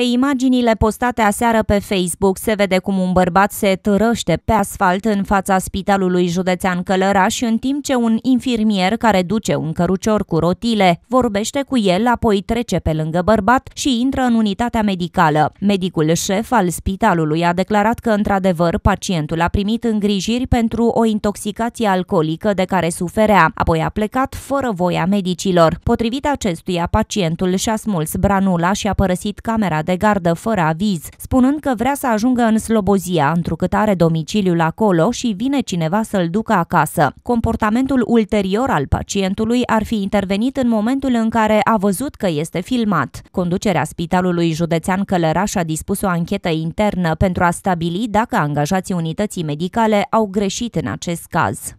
Pe imaginile postate aseară pe Facebook se vede cum un bărbat se târăște pe asfalt în fața spitalului județean Călăraș, în timp ce un infirmier care duce un cărucior cu rotile vorbește cu el, apoi trece pe lângă bărbat și intră în unitatea medicală. Medicul șef al spitalului a declarat că, într-adevăr, pacientul a primit îngrijiri pentru o intoxicație alcoolică de care suferea, apoi a plecat fără voia medicilor. Potrivit acestuia, pacientul și-a smuls branula și a părăsit camera de gardă fără aviz, spunând că vrea să ajungă în Slobozia, întrucât are domiciliul acolo și vine cineva să-l ducă acasă. Comportamentul ulterior al pacientului ar fi intervenit în momentul în care a văzut că este filmat. Conducerea Spitalului Județean Călăraș a dispus o anchetă internă pentru a stabili dacă angajații unității medicale au greșit în acest caz.